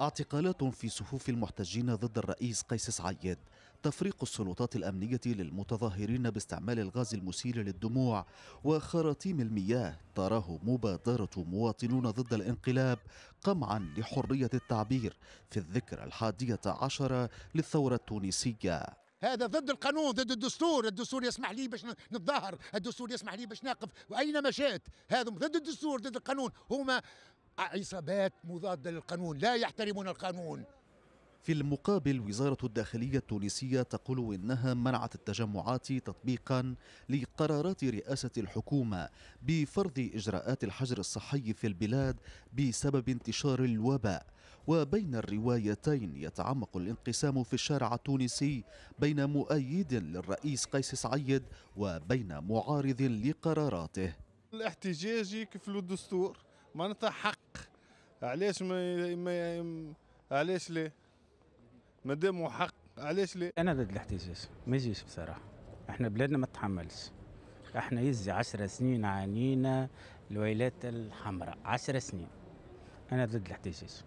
اعتقالات في صفوف المحتجين ضد الرئيس قيس سعيد تفريق السلطات الأمنية للمتظاهرين باستعمال الغاز المسيل للدموع وخراطيم المياه تراه مبادرة مواطنون ضد الانقلاب قمعا لحرية التعبير في الذكرى الحادية عشرة للثورة التونسية هذا ضد القانون ضد الدستور الدستور يسمح لي باش نتظاهر الدستور يسمح لي باش نقف واينما شئت هذا ضد الدستور ضد القانون هما عصابات مضادة للقانون لا يحترمون القانون في المقابل وزارة الداخلية التونسية تقول إنها منعت التجمعات تطبيقا لقرارات رئاسة الحكومة بفرض إجراءات الحجر الصحي في البلاد بسبب انتشار الوباء وبين الروايتين يتعمق الانقسام في الشارع التونسي بين مؤيد للرئيس قيس سعيد وبين معارض لقراراته الاحتجاج كفل الدستور معناتها حق علاش ما, ما علاش ليه ما دام حق علاش ليه انا ضد الاحتجاج ما يجيش بصراحه احنا بلادنا ما تتحملش احنا يزي عشر سنين عانينا الويلات الحمراء عشر سنين انا ضد الاحتجاج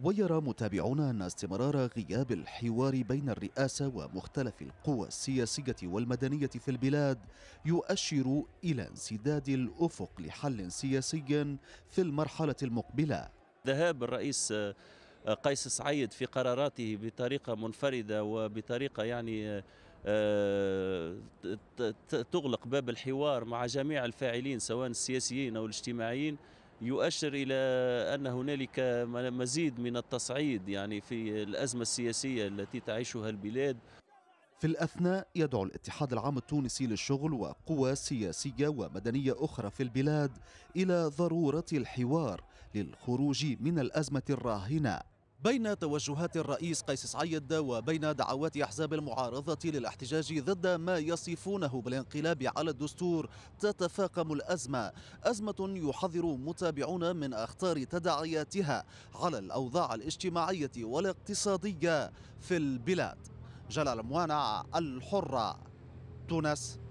ويرى متابعون أن استمرار غياب الحوار بين الرئاسة ومختلف القوى السياسية والمدنية في البلاد يؤشر إلى انسداد الأفق لحل سياسي في المرحلة المقبلة ذهاب الرئيس آه، قيس سعيد في قراراته بطريقة منفردة وبطريقة يعني آه، آه، تغلق باب الحوار مع جميع الفاعلين سواء السياسيين أو الاجتماعيين يؤشر الى ان هنالك مزيد من التصعيد يعني في الازمه السياسيه التي تعيشها البلاد في الأثناء يدعو الاتحاد العام التونسي للشغل وقوى سياسية ومدنية أخرى في البلاد إلى ضرورة الحوار للخروج من الأزمة الراهنة بين توجهات الرئيس قيس سعيد وبين دعوات أحزاب المعارضة للاحتجاج ضد ما يصفونه بالانقلاب على الدستور تتفاقم الأزمة أزمة يحذر متابعون من أخطار تداعياتها على الأوضاع الاجتماعية والاقتصادية في البلاد جلال موانع الحرة تونس